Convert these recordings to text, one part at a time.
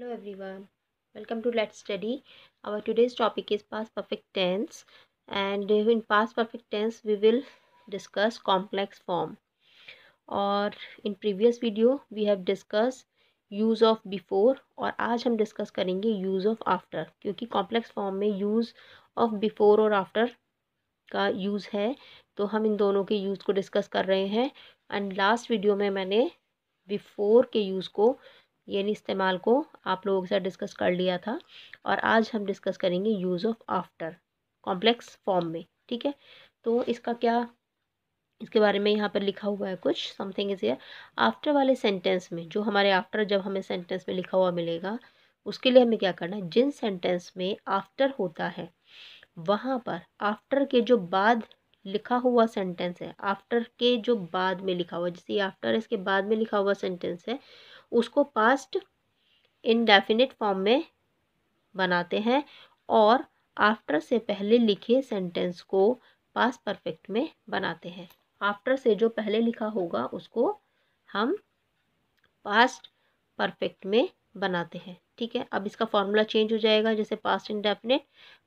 Hello everyone welcome to let's study our today's topic is past perfect tense and in past perfect tense we will discuss complex form और in previous video we have discuss use of before और आज हम discuss करेंगे use of after क्योंकि complex form में use of before और after का use है तो हम इन दोनों के यूज़ को डिस्कस कर रहे हैं एंड लास्ट वीडियो में मैंने बिफोर के यूज़ को यानी इस्तेमाल को आप लोगों के साथ डिस्कस कर लिया था और आज हम डिस्कस करेंगे use of after complex form में ठीक है तो इसका क्या इसके बारे में यहाँ पर लिखा हुआ है कुछ समथिंग इज आफ्टर वाले सेंटेंस में जो हमारे आफ्टर जब हमें सेंटेंस में लिखा हुआ मिलेगा उसके लिए हमें क्या करना है जिन सेंटेंस में आफ्टर होता है वहाँ पर आफ्टर के जो बाद लिखा हुआ सेंटेंस है आफ्टर के जो बाद में लिखा हुआ जैसे आफ्टर इसके बाद में लिखा हुआ सेंटेंस है उसको पास्ट इनडेफिनिट फॉर्म में बनाते हैं और आफ्टर से पहले लिखे सेंटेंस को पास्ट परफेक्ट में बनाते हैं आफ्टर से जो पहले लिखा होगा उसको हम पास्ट परफेक्ट में बनाते हैं ठीक है अब इसका फॉर्मूला चेंज हो जाएगा जैसे past indefinite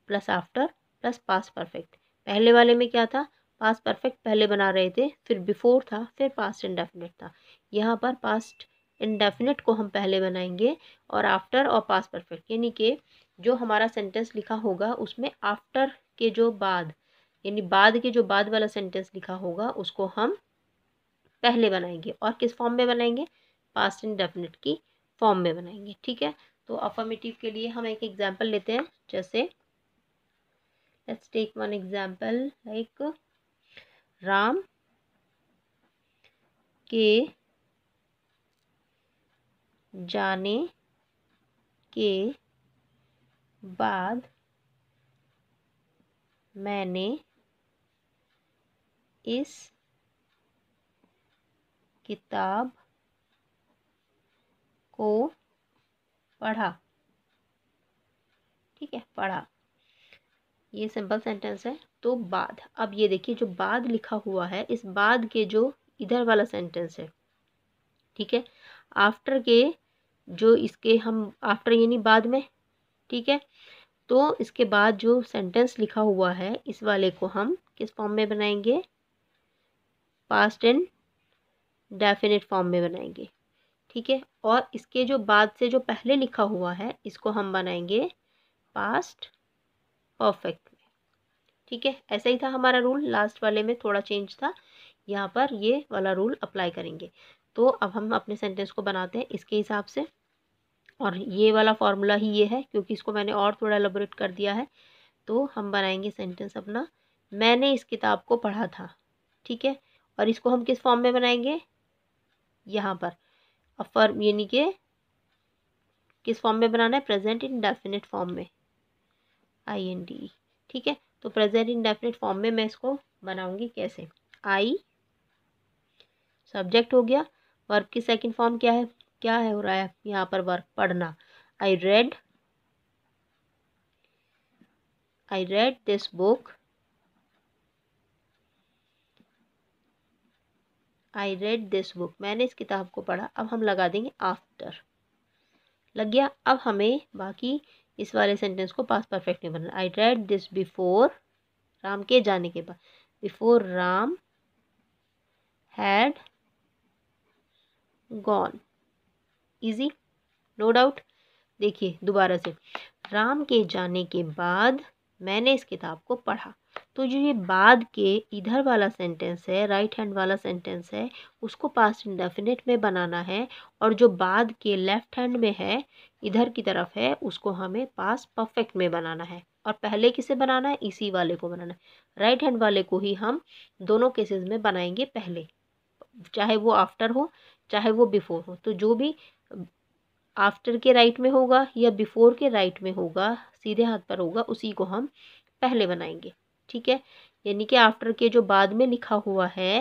plus after plus past perfect पहले वाले में क्या था पास्ट परफेक्ट पहले बना रहे थे फिर बिफोर था फिर पास्ट इनडेफिनेट था यहाँ पर पास्ट इंडेफिनेट को हम पहले बनाएंगे और आफ्टर और पास परफेक्ट यानी कि जो हमारा सेंटेंस लिखा होगा उसमें आफ्टर के जो बाद यानी बाद के जो बाद वाला सेंटेंस लिखा होगा उसको हम पहले बनाएंगे और किस फॉर्म में बनाएंगे पास्ट इंडेफिनेट की फॉर्म में बनाएंगे ठीक है तो अफर्मेटिव के लिए हम एक एग्जाम्पल लेते हैं जैसे let's take one example like Ram के जाने के बाद मैंने इस किताब को पढ़ा ठीक है पढ़ा ये सिंपल सेंटेंस है तो बाद अब ये देखिए जो बाद लिखा हुआ है इस बाद के जो इधर वाला सेंटेंस है ठीक है आफ्टर के जो इसके हम आफ्टर यानी बाद में ठीक है तो इसके बाद जो सेंटेंस लिखा हुआ है इस वाले को हम किस फॉर्म में बनाएंगे पास्ट एंड डेफिनेट फॉर्म में बनाएंगे ठीक है और इसके जो बाद से जो पहले लिखा हुआ है इसको हम बनाएंगे पास्ट परफेक्ट में ठीक है ऐसा ही था हमारा रूल लास्ट वाले में थोड़ा चेंज था यहाँ पर ये वाला रूल अप्लाई करेंगे तो अब हम अपने सेंटेंस को बनाते हैं इसके हिसाब से और ये वाला फार्मूला ही ये है क्योंकि इसको मैंने और थोड़ा एलोबरेट कर दिया है तो हम बनाएंगे सेंटेंस अपना मैंने इस किताब को पढ़ा था ठीक है और इसको हम किस फॉर्म में बनाएंगे यहाँ पर अब यानी कि किस फॉर्म में बनाना है प्रेजेंट इन डेफिनेट फॉर्म में आई एन डी ठीक है तो प्रेजेंट इन डेफिनेट फॉर्म में मैं इसको बनाऊंगी कैसे आई सब्जेक्ट हो गया वर्ब की सेकंड फॉर्म क्या है क्या है हो रहा है यहाँ पर वर्क पढ़ना I read I read this book I read this book मैंने इस किताब को पढ़ा अब हम लगा देंगे आफ्टर लग गया अब हमें बाकी इस वाले सेंटेंस को पास परफेक्ट नहीं बनना I read this before Ram के जाने के बाद before Ram had gone easy no doubt देखिए दोबारा से राम के जाने के बाद मैंने इस किताब को पढ़ा तो जो ये बाद के इधर वाला सेंटेंस है राइट हैंड वाला सेंटेंस है उसको पास्ट इंडेफिनेट में बनाना है और जो बाद के लेफ्ट हैंड में है इधर की तरफ है उसको हमें पास परफेक्ट में बनाना है और पहले किसे बनाना है इसी वाले को बनाना है राइट हैंड वाले को ही हम दोनों केसेस में बनाएंगे पहले चाहे वो आफ्टर हो चाहे वो बिफोर हो तो जो भी आफ्टर के राइट में होगा या बिफोर के राइट में होगा सीधे हाथ पर होगा उसी को हम पहले बनाएंगे ठीक है यानी कि आफ्टर के जो बाद में लिखा हुआ है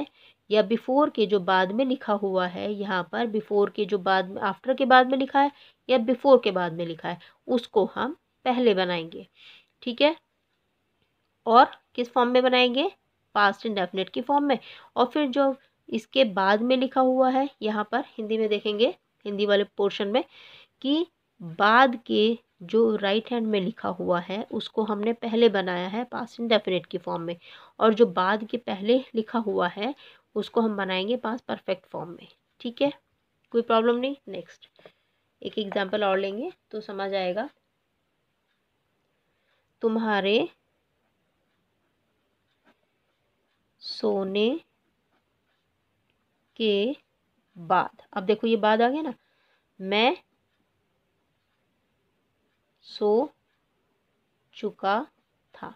या बिफोर के जो बाद में लिखा हुआ है यहाँ पर बिफोर के जो बाद में आफ्टर के बाद में लिखा है या बिफोर के बाद में लिखा है उसको हम पहले बनाएंगे ठीक है और किस फॉर्म में बनाएंगे पास्ट इंडेफिनेट की फॉर्म में और फिर जो इसके बाद में लिखा हुआ है यहाँ पर हिंदी में देखेंगे हिंदी वाले पोर्शन में कि बाद के जो राइट right हैंड में लिखा हुआ है उसको हमने पहले बनाया है पास इंडेफिनेट की फॉर्म में और जो बाद के पहले लिखा हुआ है उसको हम बनाएंगे पास परफेक्ट फॉर्म में ठीक है कोई प्रॉब्लम नहीं नेक्स्ट एक एग्जांपल और लेंगे तो समझ आएगा तुम्हारे सोने के बाद अब देखो ये बाद आ गया ना मैं सो चुका था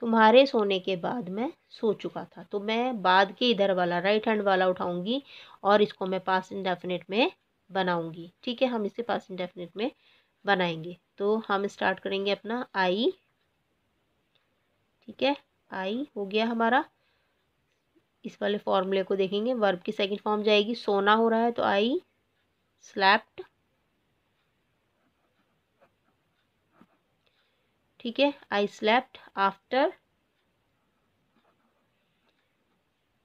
तुम्हारे सोने के बाद मैं सो चुका था तो मैं बाद के इधर वाला राइट हैंड वाला उठाऊंगी और इसको मैं पास इंडेफिनेट में बनाऊंगी ठीक है हम इसे पास इंडेफिनेट में बनाएंगे तो हम स्टार्ट करेंगे अपना आई ठीक है आई हो गया हमारा इस वाले फॉर्मूले को देखेंगे वर्ब की सेकंड फॉर्म जाएगी सोना हो रहा है तो आई स्लैप्ड ठीक है आई स्लैप्ड आफ्टर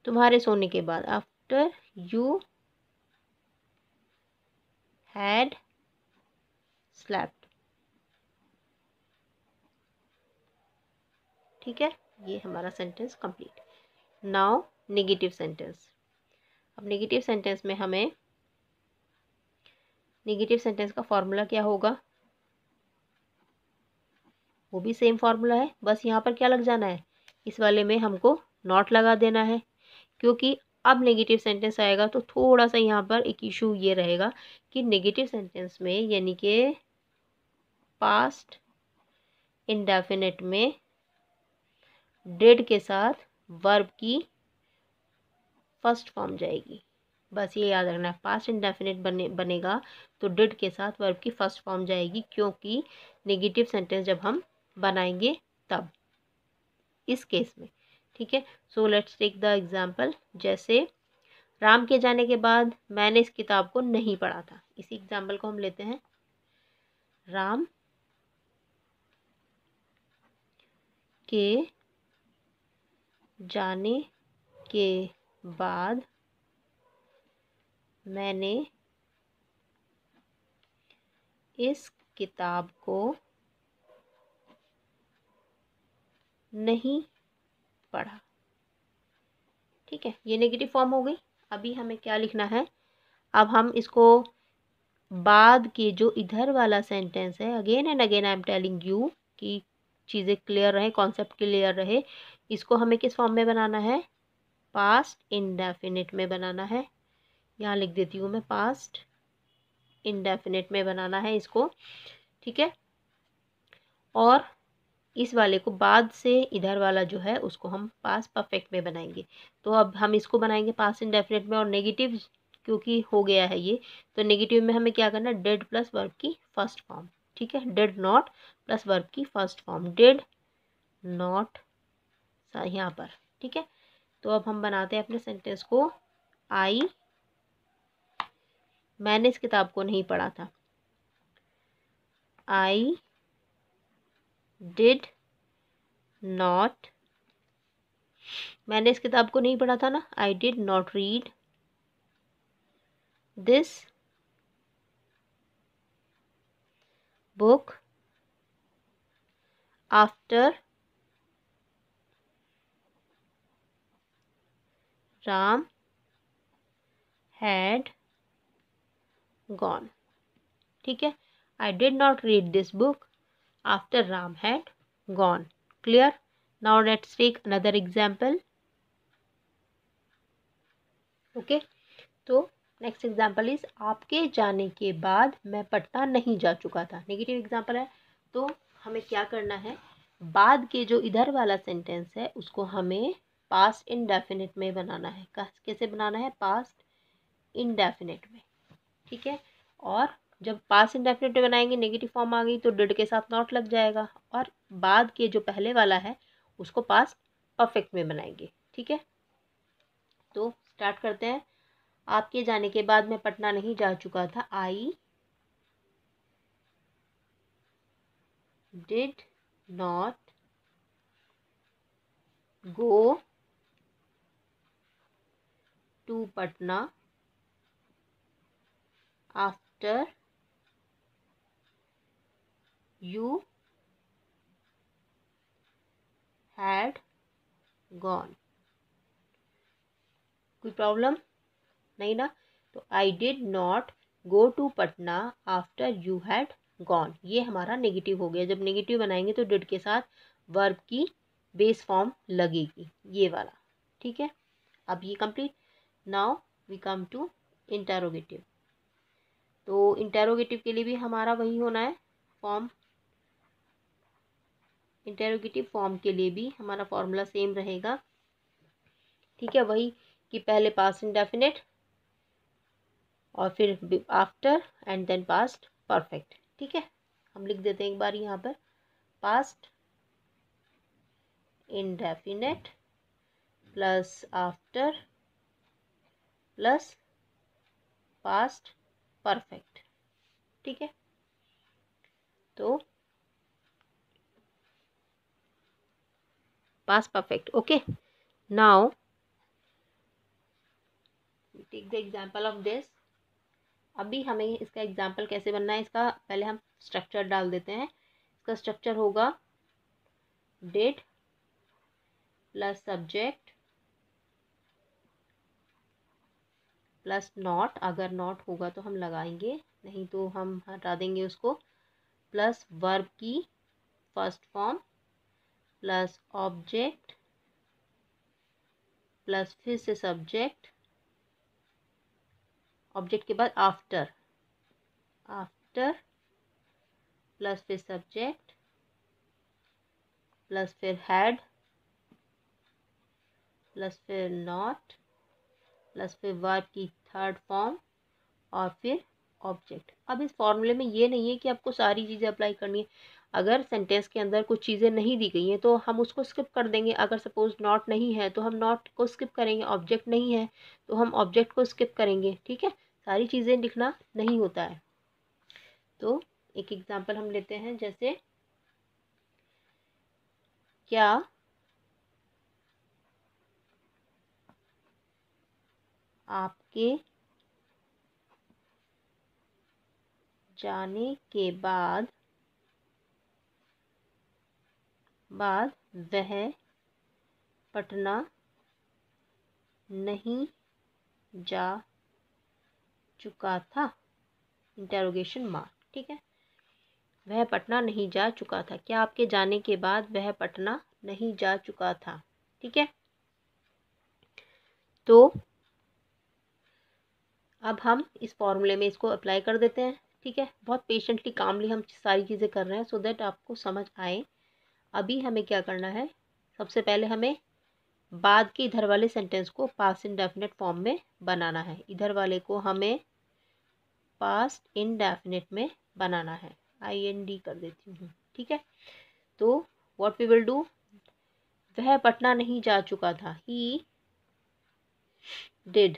तुम्हारे सोने के बाद आफ्टर यू हैड स्लैप्ड ठीक है ये हमारा sentence complete now negative sentence अब नेगेटिव सेंटेंस में हमें नेगेटिव सेंटेंस का फॉर्मूला क्या होगा वो भी सेम फार्मूला है बस यहाँ पर क्या लग जाना है इस वाले में हमको नॉट लगा देना है क्योंकि अब नेगेटिव सेंटेंस आएगा तो थोड़ा सा यहाँ पर एक इशू ये रहेगा कि नेगेटिव सेंटेंस में यानी कि पास्ट इंडेफिनेट में डेड के साथ वर्ब की फर्स्ट फॉर्म जाएगी बस ये याद रखना है पास्ट इंडेफिनेट बने बनेगा तो डिड के साथ वर्ब की फर्स्ट फॉर्म जाएगी क्योंकि नेगेटिव सेंटेंस जब हम बनाएंगे तब इस केस में ठीक है so let's take the example जैसे राम के जाने के बाद मैंने इस किताब को नहीं पढ़ा था इसी एग्ज़ाम्पल को हम लेते हैं राम के जाने के बाद मैंने इस किताब को नहीं पढ़ा ठीक है ये नेगेटिव फॉर्म हो गई अभी हमें क्या लिखना है अब हम इसको बाद के जो इधर वाला सेंटेंस है again and again I am telling you कि चीज़ें क्लियर रहे कॉन्सेप्ट क्लियर रहे इसको हमें किस फॉर्म में बनाना है पास्ट इनडेफिनिट में बनाना है यहाँ लिख देती हूँ मैं पास्ट इनडेफिनिट में बनाना है इसको ठीक है और इस वाले को बाद से इधर वाला जो है उसको हम पास परफेक्ट में बनाएंगे तो अब हम इसको बनाएंगे पास इनडेफिनेट में और नेगेटिव क्योंकि हो गया है ये तो नेगेटिव में हमें क्या करना है डेड प्लस वर्ब की फर्स्ट फॉर्म ठीक है डेड नॉट प्लस वर्ब की फर्स्ट फॉर्म डेड नॉट यहाँ पर ठीक है तो अब हम बनाते हैं अपने सेंटेंस को आई मैंने इस किताब को नहीं पढ़ा था आई डिड नॉट मैंने इस किताब को नहीं पढ़ा था ना I did not read this book after Ram had gone. ठीक है I did not read this book after Ram had gone. Clear? Now let's take another example. Okay? तो नेक्स्ट एग्जाम्पल इज आपके जाने के बाद मैं पटना नहीं जा चुका था नेगेटिव एग्जाम्पल है तो हमें क्या करना है बाद के जो इधर वाला सेंटेंस है उसको हमें पास्ट इनडेफिनेट में बनाना है कैसे बनाना है पास्ट इनडेफिनेट में ठीक है और जब पास इनडेफिनेट में बनाएंगे नेगेटिव फॉर्म आ गई तो डिड के साथ नॉट लग जाएगा और बाद के जो पहले वाला है उसको पास परफेक्ट में बनाएंगे ठीक है तो स्टार्ट करते हैं आपके जाने के बाद मैं पटना नहीं जा चुका था I did not go to Patna after you had gone. कोई प्रॉब्लम नहीं ना तो I did not go to Patna after you had gone ये हमारा नेगेटिव हो गया जब नेगेटिव बनाएंगे तो डिड के साथ वर्ब की बेस फॉर्म लगेगी ये वाला ठीक है अब ये complete now we come to interrogative तो इंटेरोगेटिव के लिए भी हमारा वही होना है फॉर्म इंटेरोगेटिव फॉर्म के लिए भी हमारा फॉर्मूला सेम रहेगा ठीक है वही कि पहले पास इंडेफिनेट और फिर after and then past perfect ठीक है हम लिख देते हैं एक बार यहाँ पर past indefinite plus after plus past perfect ठीक है तो past perfect okay now take the example of this अभी हमें इसका एग्जांपल कैसे बनना है इसका पहले हम स्ट्रक्चर डाल देते हैं इसका स्ट्रक्चर होगा did plus subject plus not अगर नॉट होगा तो हम लगाएंगे नहीं तो हम हटा देंगे उसको प्लस वर्ब की first form plus object plus फिर से सब्जेक्ट ऑब्जेक्ट के बाद आफ्टर आफ्टर प्लस फिर सब्जेक्ट प्लस फिर हैड प्लस फिर नॉट प्लस फिर वर्ब की थर्ड फॉर्म और फिर ऑब्जेक्ट अब इस फॉर्मूले में ये नहीं है कि आपको सारी चीज़ें अप्लाई करनी है अगर सेंटेंस के अंदर कुछ चीज़ें नहीं दी गई हैं तो हम उसको स्किप कर देंगे अगर सपोज नॉट नहीं है तो हम नॉट को स्किप करेंगे ऑब्जेक्ट नहीं है तो हम ऑब्जेक्ट को स्किप करेंगे ठीक है सारी चीज़ें लिखना नहीं होता है तो एक एग्ज़ाम्पल हम लेते हैं जैसे क्या आपके जाने के बाद बाद वह पटना नहीं जा चुका था इंटेरोगेशन मार्क ठीक है वह पटना नहीं जा चुका था क्या आपके जाने के बाद वह पटना नहीं जा चुका था ठीक है तो अब हम इस फॉर्मूले में इसको अप्लाई कर देते हैं ठीक है बहुत पेशेंटली कामली हम सारी चीज़ें कर रहे हैं सो देट दैट आपको समझ आए अभी हमें क्या करना है सबसे पहले हमें बाद के इधर वाले सेंटेंस को पास्ट इनडेफिनेट फॉर्म में बनाना है इधर वाले को हमें पास्ट इनडेफिनेट में बनाना है आई एन डी कर देती हूँ ठीक है तो वॉट वी विल डू वह पटना नहीं जा चुका था ही डिड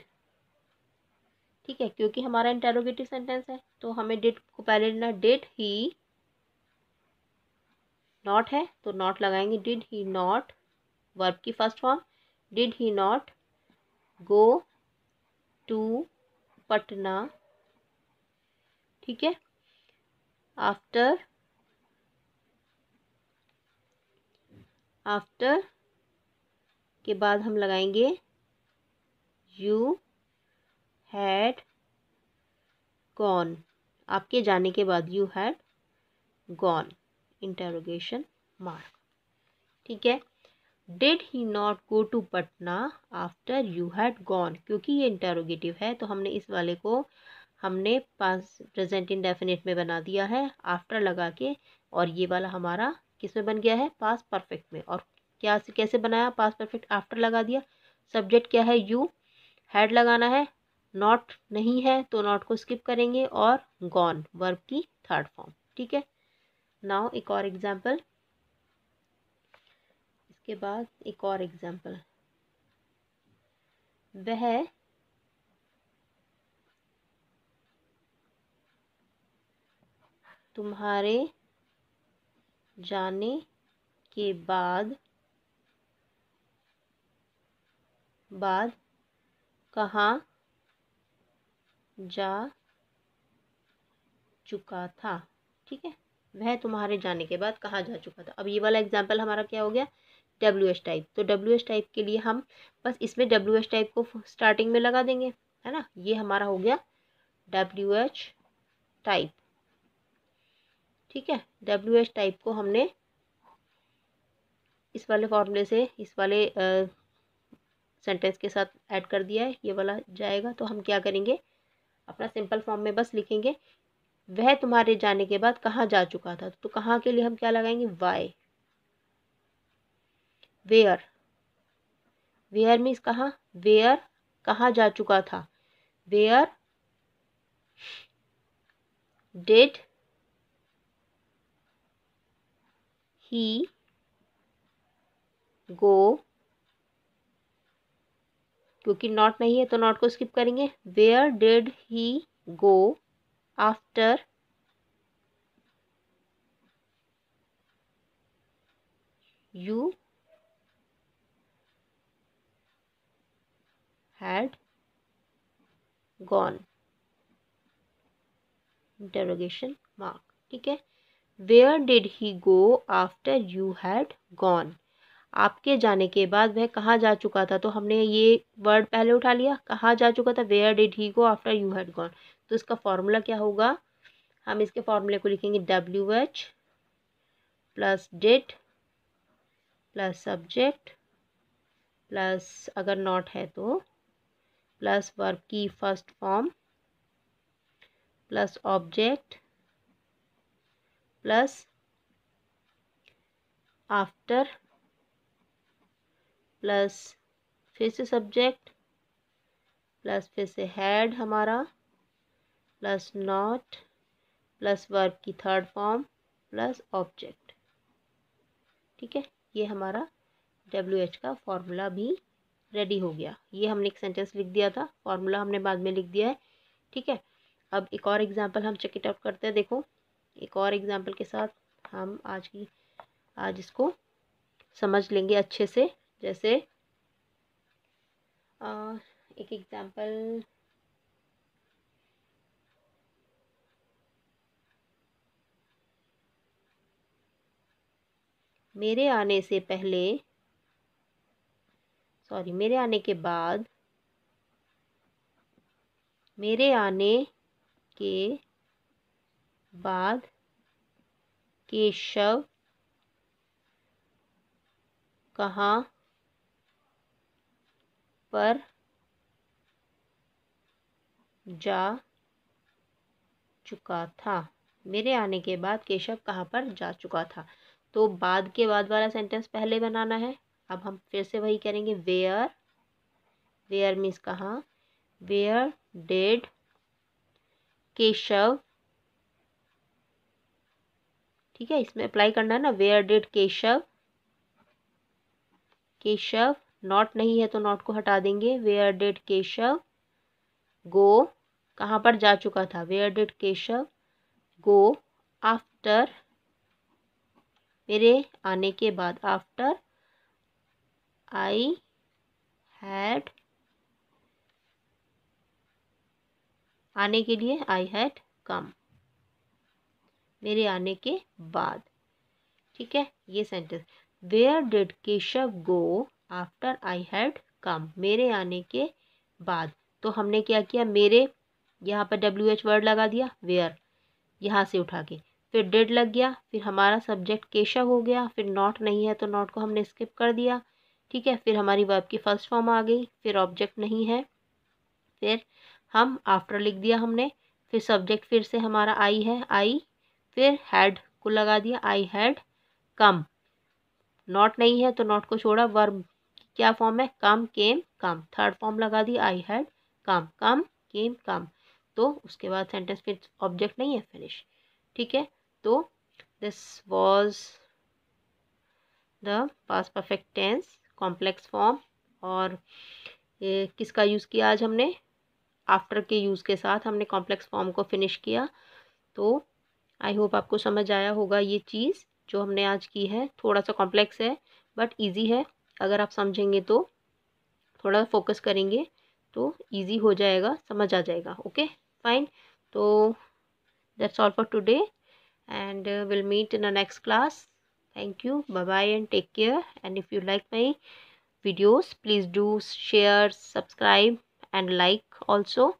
ठीक है क्योंकि हमारा इंटेरोगेटिव सेंटेंस है तो हमें डेट को पहले लेना डेट ही नॉट है तो नॉट लगाएंगे डिड ही नॉट वर्ब की first form did he not go to Patna ठीक है आफ्टर आफ्टर के बाद हम लगाएंगे यू हैड गॉन आपके जाने के बाद you had gone interrogation mark ठीक है did he not go to Patna after you had gone क्योंकि ये इंटरोगेटिव है तो हमने इस वाले को हमने पास प्रेजेंट डेफिनेट में बना दिया है आफ्टर लगा के और ये वाला हमारा किस में बन गया है पास परफेक्ट में और क्या कैसे बनाया पास परफेक्ट आफ्टर लगा दिया सब्जेक्ट क्या है यू हैड लगाना है नॉट नहीं है तो नॉट को स्किप करेंगे और गॉन वर्ब की थर्ड फॉर्म ठीक है नाउ एक और एग्जाम्पल इसके बाद एक और एग्जाम्पल वह तुम्हारे जाने के बाद बाद कहाँ जा चुका था ठीक है वह तुम्हारे जाने के बाद कहाँ जा चुका था अब ये वाला एग्जाम्पल हमारा क्या हो गया डब्ल्यू एच टाइप तो डब्ल्यू एच टाइप के लिए हम बस इसमें डब्ल्यू एच टाइप को स्टार्टिंग में लगा देंगे है ना ये हमारा हो गया डब्ल्यू एच टाइप ठीक है डब्ल्यू एच टाइप को हमने इस वाले फॉर्मूले से इस वाले सेंटेंस के साथ ऐड कर दिया है ये वाला जाएगा तो हम क्या करेंगे अपना सिंपल फॉर्म में बस लिखेंगे वह तुम्हारे जाने के बाद कहाँ जा चुका था तो कहाँ के लिए हम क्या लगाएंगे वाई वेयर वेयर मीन्स कहाँ वेयर कहाँ जा चुका था वेयर डेड ही गो क्योंकि नॉट नहीं है तो नॉट को स्किप करेंगे where did he go after you had gone interrogation mark ठीक है where did he go after you had gone आपके जाने के बाद वह कहाँ जा चुका था तो हमने ये वर्ड पहले उठा लिया कहाँ जा चुका था where did he go after you had gone तो इसका फॉर्मूला क्या होगा हम इसके फॉर्मूले को लिखेंगे W H plus did plus subject plus अगर नॉट है तो प्लस वर्ब की first form plus object plus after plus फिर से सब्जेक्ट प्लस फिर से हैड हमारा प्लस नॉट प्लस वर्ब की थर्ड फॉर्म प्लस ऑब्जेक्ट ठीक है ये हमारा डब्ल्यू एच का फॉर्मूला भी रेडी हो गया ये हमने एक सेंटेंस लिख दिया था फॉर्मूला हमने बाद में लिख दिया है ठीक है अब एक और एग्ज़ाम्पल हम चेक इट आउट करते हैं देखो एक और एग्ज़ाम्पल के साथ हम आज की आज इसको समझ लेंगे अच्छे से जैसे आ, एक एग्ज़ाम्पल मेरे आने से पहले सॉरी मेरे आने के बाद मेरे आने के बाद केशव कहाँ पर जा चुका था मेरे आने के बाद केशव कहाँ पर जा चुका था तो बाद के बाद वाला सेंटेंस पहले बनाना है अब हम फिर से वही करेंगे वेयर वेयर मीन्स कहाँ वेयर डेड केशव ठीक है इसमें अप्लाई करना है ना where dead Keshav Keshav not नहीं है तो नॉट को हटा देंगे वेयर डेड केशव गो कहाँ पर जा चुका था where dead Keshav go after मेरे आने के बाद आफ्टर आई हैड आने के लिए आई हैड कम मेरे आने के बाद ठीक है ये sentence where dead Keshav go after I had come मेरे आने के बाद तो हमने क्या किया मेरे यहाँ पर डब्ल्यू एच वर्ड लगा दिया वेयर यहाँ से उठा के फिर डेड लग गया फिर हमारा सब्जेक्ट केशव हो गया फिर नॉट नहीं है तो नॉट को हमने स्किप कर दिया ठीक है फिर हमारी वर्ब की फर्स्ट फॉर्म आ गई फिर ऑब्जेक्ट नहीं है फिर हम आफ्टर लिख दिया हमने फिर सब्जेक्ट फिर से हमारा आई है आई फिर हैड को लगा दिया आई हैड कम नॉट नहीं है तो नॉट को छोड़ा वर्ब क्या फॉर्म है कम केम कम थर्ड फॉर्म लगा दी आई हैड कम कम केम कम तो उसके बाद सेंटेंस फिर ऑब्जेक्ट नहीं है फिनिश ठीक है तो this was the past perfect tense complex form और ए, किसका यूज़ किया आज हमने आफ्टर के यूज़ के साथ हमने कॉम्प्लेक्स फॉर्म को फिनिश किया तो आई होप आपको समझ आया होगा ये चीज़ जो हमने आज की है थोड़ा सा कॉम्प्लेक्स है बट ईजी है अगर आप समझेंगे तो थोड़ा फोकस करेंगे तो ईजी हो जाएगा समझ आ जाएगा ओके फाइन तो that's all for today and will meet in a next class thank you bye bye and take care and if you like my videos please do share subscribe and like also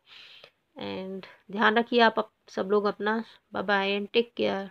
एंड ध्यान रखिए आप सब लोग अपना bye bye and take care